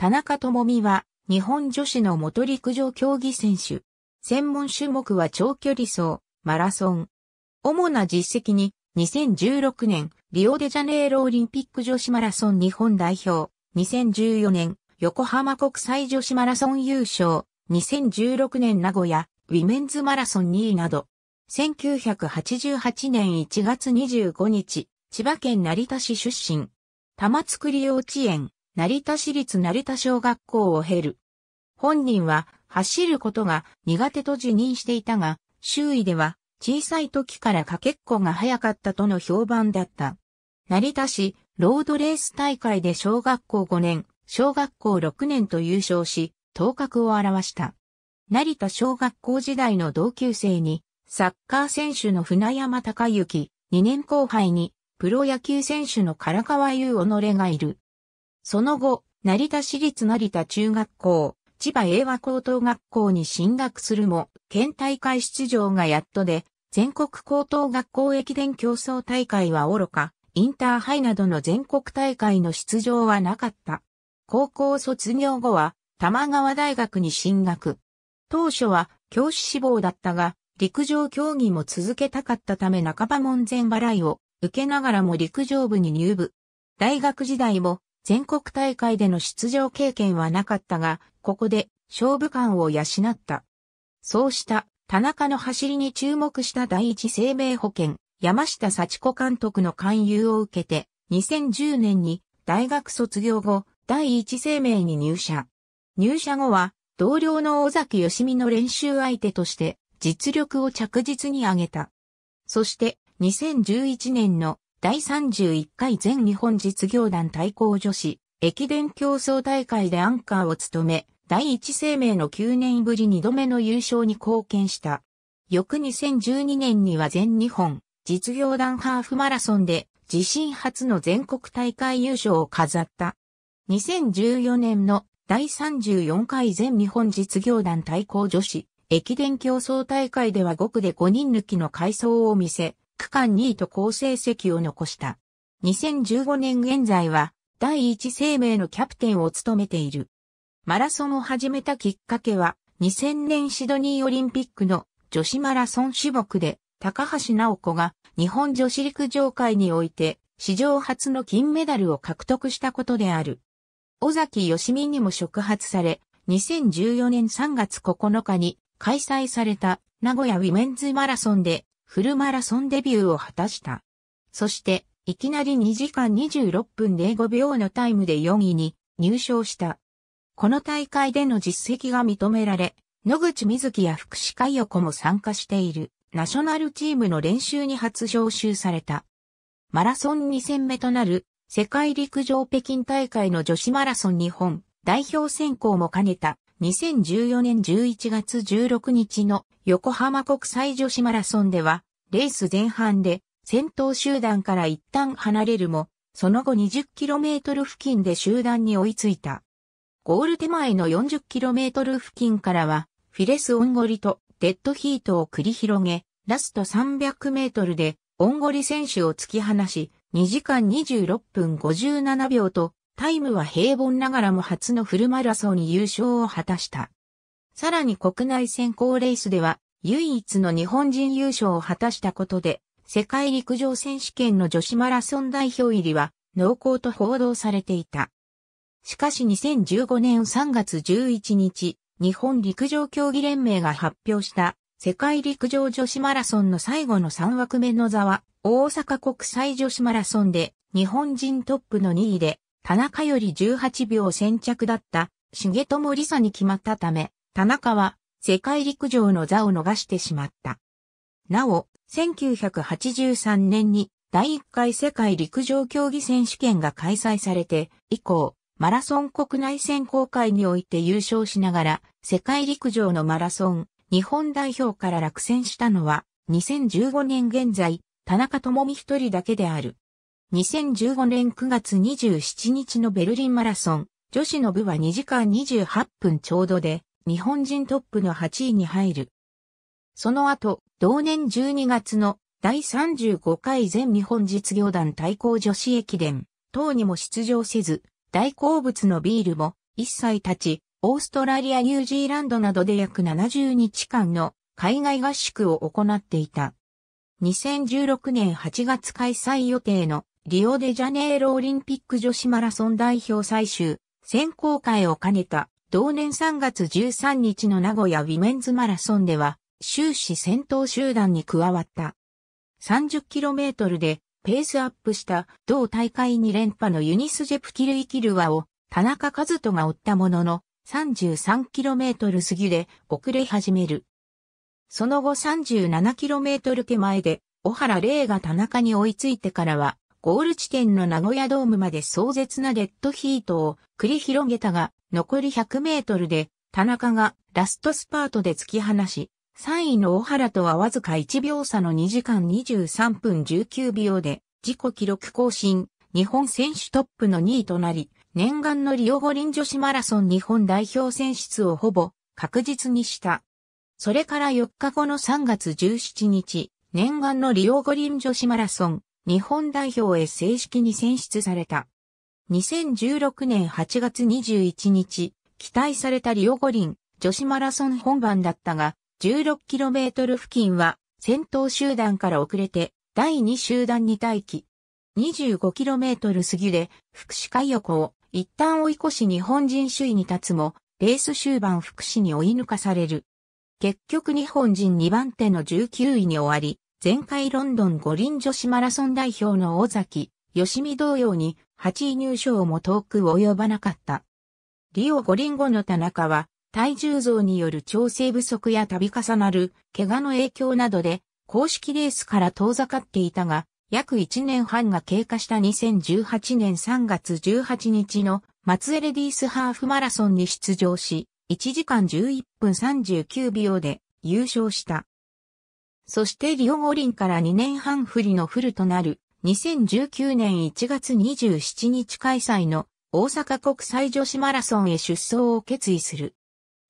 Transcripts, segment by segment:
田中智美は、日本女子の元陸上競技選手。専門種目は長距離走、マラソン。主な実績に、2016年、リオデジャネイロオリンピック女子マラソン日本代表、2014年、横浜国際女子マラソン優勝、2016年名古屋、ウィメンズマラソン2位など、1988年1月25日、千葉県成田市出身、玉造幼稚園、成田市立成田小学校を経る。本人は走ることが苦手と辞任していたが、周囲では小さい時からかけっこが早かったとの評判だった。成田市ロードレース大会で小学校5年、小学校6年と優勝し、頭角を現した。成田小学校時代の同級生に、サッカー選手の船山隆之、2年後輩に、プロ野球選手の唐川優己がいる。その後、成田市立成田中学校、千葉英和高等学校に進学するも、県大会出場がやっとで、全国高等学校駅伝競争大会は愚か、インターハイなどの全国大会の出場はなかった。高校卒業後は、玉川大学に進学。当初は教師志望だったが、陸上競技も続けたかったため半ば門前払いを受けながらも陸上部に入部。大学時代も全国大会での出場経験はなかったが、ここで勝負感を養った。そうした田中の走りに注目した第一生命保険、山下幸子監督の勧誘を受けて、2010年に大学卒業後、第一生命に入社。入社後は、同僚の尾崎義美の練習相手として、実力を着実に上げた。そして、2011年の第31回全日本実業団対抗女子、駅伝競争大会でアンカーを務め、第一生命の9年ぶり2度目の優勝に貢献した。翌2012年には全日本実業団ハーフマラソンで自身初の全国大会優勝を飾った。2014年の第34回全日本実業団対抗女子駅伝競争大会では5区で5人抜きの快走を見せ、区間2位と好成績を残した。2015年現在は、第一生命のキャプテンを務めている。マラソンを始めたきっかけは、2000年シドニーオリンピックの女子マラソン種目で、高橋直子が日本女子陸上界において、史上初の金メダルを獲得したことである。尾崎義美にも触発され、2014年3月9日に開催された名古屋ウィメンズマラソンでフルマラソンデビューを果たした。そして、いきなり2時間26分05秒のタイムで4位に入賞した。この大会での実績が認められ、野口瑞希や福士海横も参加しているナショナルチームの練習に初招集された。マラソン2戦目となる世界陸上北京大会の女子マラソン日本代表選考も兼ねた2014年11月16日の横浜国際女子マラソンでは、レース前半で先頭集団から一旦離れるも、その後 20km 付近で集団に追いついた。ゴール手前の 40km 付近からは、フィレス・オンゴリとデッドヒートを繰り広げ、ラスト 300m でオンゴリ選手を突き放し、2時間26分57秒とタイムは平凡ながらも初のフルマラソンに優勝を果たした。さらに国内選考レースでは唯一の日本人優勝を果たしたことで、世界陸上選手権の女子マラソン代表入りは濃厚と報道されていた。しかし2015年3月11日、日本陸上競技連盟が発表した世界陸上女子マラソンの最後の3枠目の座は大阪国際女子マラソンで日本人トップの2位で田中より18秒先着だった重友理沙に決まったため、田中は世界陸上の座を逃してしまった。なお、1983年に第1回世界陸上競技選手権が開催されて以降、マラソン国内選考会において優勝しながら、世界陸上のマラソン、日本代表から落選したのは、2015年現在、田中智美一人だけである。2015年9月27日のベルリンマラソン、女子の部は2時間28分ちょうどで、日本人トップの8位に入る。その後、同年12月の第35回全日本実業団対抗女子駅伝、等にも出場せず、大好物のビールも一切立ち、オーストラリア、ニュージーランドなどで約70日間の海外合宿を行っていた。2016年8月開催予定のリオデジャネイロオリンピック女子マラソン代表最終選考会を兼ねた同年3月13日の名古屋ウィメンズマラソンでは終始先頭集団に加わった。30km でペースアップした同大会2連覇のユニスジェプキルイキルワを田中和人が追ったものの 33km 過ぎで遅れ始める。その後 37km 手前で小原玲が田中に追いついてからはゴール地点の名古屋ドームまで壮絶なデッドヒートを繰り広げたが、残り100メートルで、田中がラストスパートで突き放し、3位の大原とはわずか1秒差の2時間23分19秒で、自己記録更新、日本選手トップの2位となり、念願のリオ五輪女子マラソン日本代表選出をほぼ確実にした。それから4日後の3月17日、念願のリオ五輪女子マラソン日本代表へ正式に選出された。2016年8月21日、期待されたリオ五輪女子マラソン本番だったが、16km 付近は先頭集団から遅れて第2集団に待機。25km 過ぎで福祉会横を一旦追い越し日本人首位に立つも、レース終盤福祉に追い抜かされる。結局日本人2番手の19位に終わり、前回ロンドン五輪女子マラソン代表の大崎、吉見同様に8位入賞も遠く及ばなかった。リオ五輪後の田中は、体重増による調整不足や度重なる怪我の影響などで、公式レースから遠ざかっていたが、約1年半が経過した2018年3月18日の松江レディースハーフマラソンに出場し、1時間11分39秒で優勝した。そしてリオ五輪から2年半不利のフルとなる2019年1月27日開催の大阪国際女子マラソンへ出走を決意する。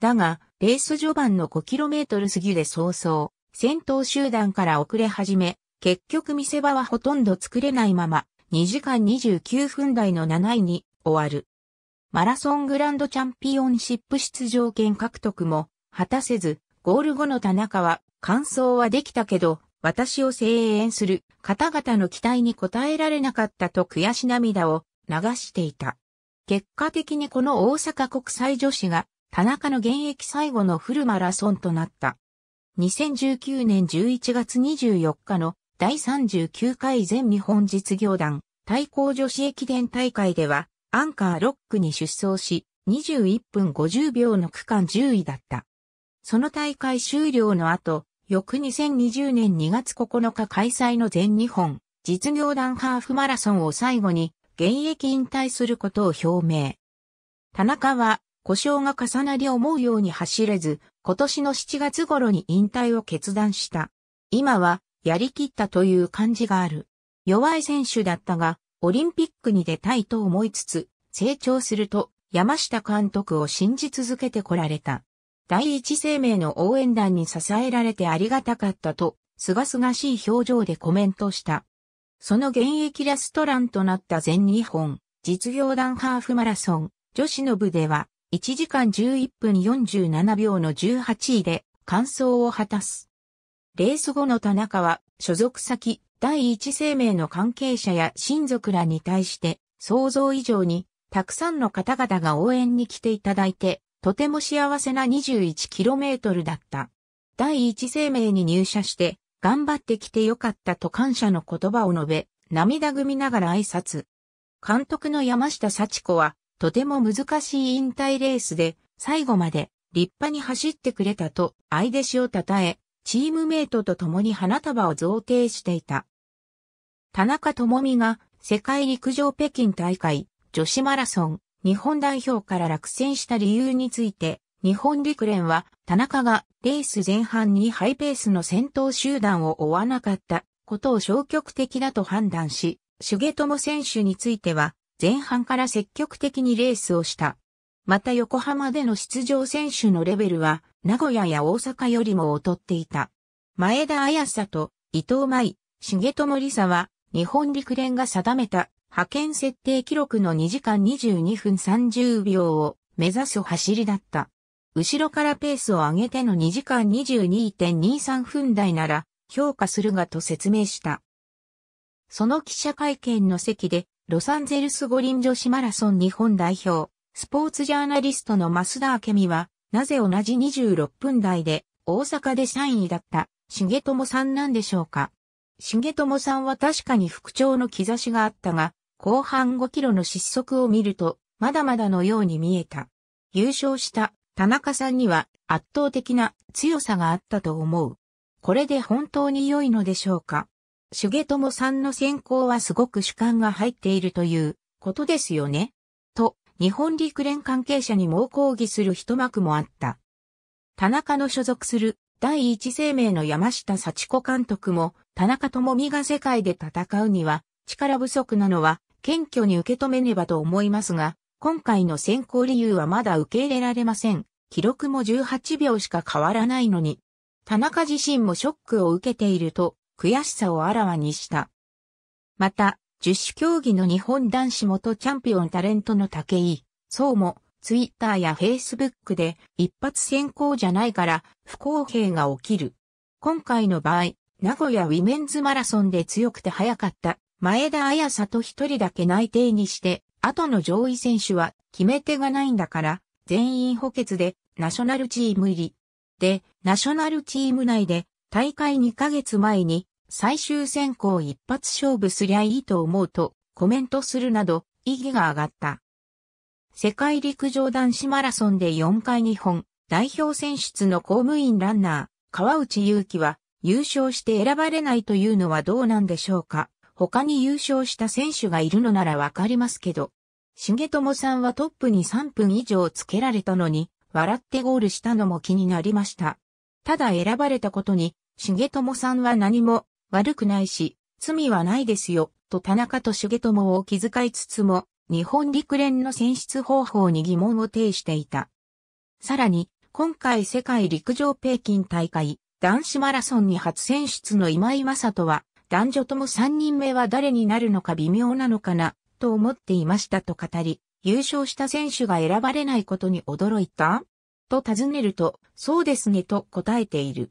だが、レース序盤の 5km 過ぎで早々、先頭集団から遅れ始め、結局見せ場はほとんど作れないまま、2時間29分台の7位に終わる。マラソングランドチャンピオンシップ出場権獲得も果たせず、ゴール後の田中は感想はできたけど、私を声援する方々の期待に応えられなかったと悔し涙を流していた。結果的にこの大阪国際女子が田中の現役最後のフルマラソンとなった。2019年11月24日の第39回全日本実業団対抗女子駅伝大会ではアンカー6区に出走し21分50秒の区間10位だった。その大会終了の後、翌2020年2月9日開催の全日本実業団ハーフマラソンを最後に現役引退することを表明。田中は故障が重なり思うように走れず、今年の7月頃に引退を決断した。今はやりきったという感じがある。弱い選手だったが、オリンピックに出たいと思いつつ、成長すると山下監督を信じ続けてこられた。第一生命の応援団に支えられてありがたかったと、すがすがしい表情でコメントした。その現役ラストランとなった全日本、実業団ハーフマラソン、女子の部では、1時間11分47秒の18位で、完走を果たす。レース後の田中は、所属先、第一生命の関係者や親族らに対して、想像以上に、たくさんの方々が応援に来ていただいて、とても幸せな 21km だった。第一生命に入社して、頑張ってきてよかったと感謝の言葉を述べ、涙ぐみながら挨拶。監督の山下幸子は、とても難しい引退レースで、最後まで立派に走ってくれたと、相弟子を称え、チームメイトと共に花束を贈呈していた。田中智美が、世界陸上北京大会、女子マラソン、日本代表から落選した理由について、日本陸連は田中がレース前半にハイペースの先頭集団を追わなかったことを消極的だと判断し、重友選手については前半から積極的にレースをした。また横浜での出場選手のレベルは名古屋や大阪よりも劣っていた。前田綾里、伊藤舞、重友理沙は日本陸連が定めた派遣設定記録の2時間22分30秒を目指す走りだった。後ろからペースを上げての2時間22.23分台なら評価するがと説明した。その記者会見の席で、ロサンゼルス五輪女子マラソン日本代表、スポーツジャーナリストの増田明美は、なぜ同じ26分台で大阪で3位だった重友さんなんでしょうか。重友さんは確かに復調の兆しがあったが、後半5キロの失速を見ると、まだまだのように見えた。優勝した田中さんには圧倒的な強さがあったと思う。これで本当に良いのでしょうか重友さんの選考はすごく主観が入っているということですよね。と、日本陸連関係者に猛抗議する一幕もあった。田中の所属する第一生命の山下幸子監督も、田中智美が世界で戦うには力不足なのは謙虚に受け止めねばと思いますが、今回の選考理由はまだ受け入れられません。記録も18秒しか変わらないのに。田中自身もショックを受けていると、悔しさをあらわにした。また、十種競技の日本男子元チャンピオンタレントの武井、そうも、ツイッターやフェイスブックで一発選考じゃないから不公平が起きる。今回の場合、名古屋ウィメンズマラソンで強くて早かった前田綾里一人だけ内定にして、後の上位選手は決め手がないんだから、全員補欠でナショナルチーム入り。で、ナショナルチーム内で大会2ヶ月前に最終選考一発勝負すりゃいいと思うとコメントするなど意義が上がった。世界陸上男子マラソンで4回日本代表選出の公務員ランナー、川内優輝は優勝して選ばれないというのはどうなんでしょうか。他に優勝した選手がいるのならわかりますけど、重友さんはトップに3分以上つけられたのに、笑ってゴールしたのも気になりました。ただ選ばれたことに、重友さんは何も悪くないし、罪はないですよ、と田中と重友を気遣いつつも、日本陸連の選出方法に疑問を呈していた。さらに、今回世界陸上北京大会、男子マラソンに初選出の今井正人は、男女とも3人目は誰になるのか微妙なのかな、と思っていましたと語り、優勝した選手が選ばれないことに驚いたと尋ねると、そうですねと答えている。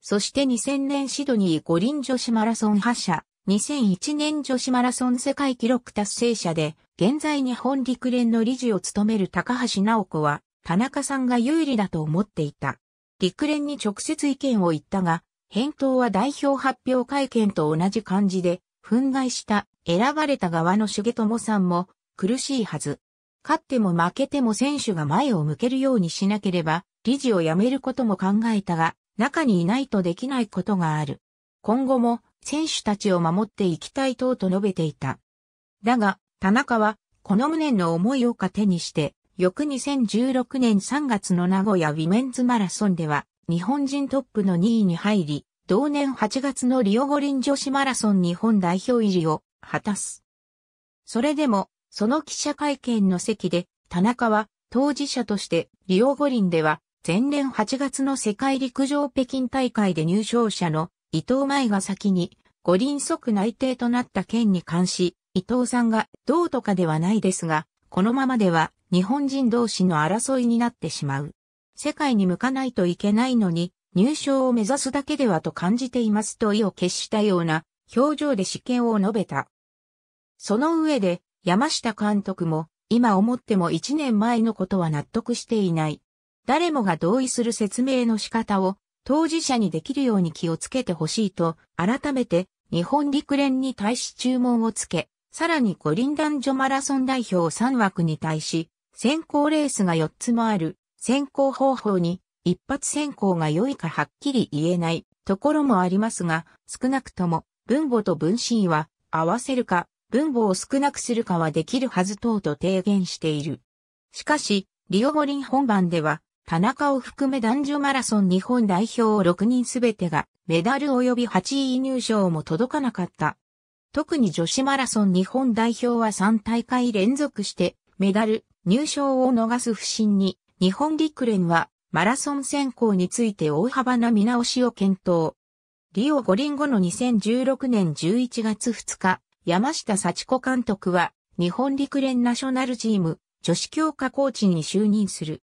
そして2000年シドニー五輪女子マラソン覇者、2001年女子マラソン世界記録達成者で、現在日本陸連の理事を務める高橋直子は、田中さんが有利だと思っていた。陸連に直接意見を言ったが、返答は代表発表会見と同じ感じで、憤慨した選ばれた側の重友さんも苦しいはず。勝っても負けても選手が前を向けるようにしなければ、理事を辞めることも考えたが、中にいないとできないことがある。今後も選手たちを守っていきたい等と述べていた。だが、田中は、この無念の思いを糧にして、翌2016年3月の名古屋ウィメンズマラソンでは、日本人トップの2位に入り、同年8月のリオ五輪女子マラソン日本代表入りを果たす。それでも、その記者会見の席で、田中は当事者としてリオ五輪では前年8月の世界陸上北京大会で入賞者の伊藤舞が先に五輪即内定となった件に関し、伊藤さんがどうとかではないですが、このままでは日本人同士の争いになってしまう。世界に向かないといけないのに、入賞を目指すだけではと感じていますと意を決したような表情で試験を述べた。その上で山下監督も今思っても1年前のことは納得していない。誰もが同意する説明の仕方を当事者にできるように気をつけてほしいと改めて日本陸連に対し注文をつけ、さらに五輪男女マラソン代表3枠に対し選考レースが4つもある選考方法に一発選考が良いかはっきり言えないところもありますが、少なくとも分母と分子は合わせるか、分母を少なくするかはできるはず等と提言している。しかし、リオ五輪本番では、田中を含め男女マラソン日本代表6人すべてがメダル及び8位入賞も届かなかった。特に女子マラソン日本代表は3大会連続してメダル、入賞を逃す不振に日本陸連はマラソン選考について大幅な見直しを検討。リオ五輪後の2016年11月2日、山下幸子監督は日本陸連ナショナルチーム女子強化コーチに就任する。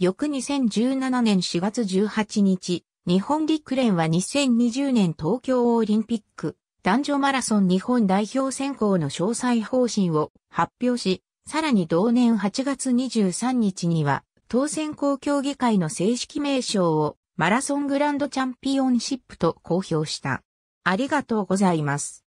翌2017年4月18日、日本陸連は2020年東京オリンピック男女マラソン日本代表選考の詳細方針を発表し、さらに同年8月23日には当選校協議会の正式名称をマラソングランドチャンピオンシップと公表した。ありがとうございます。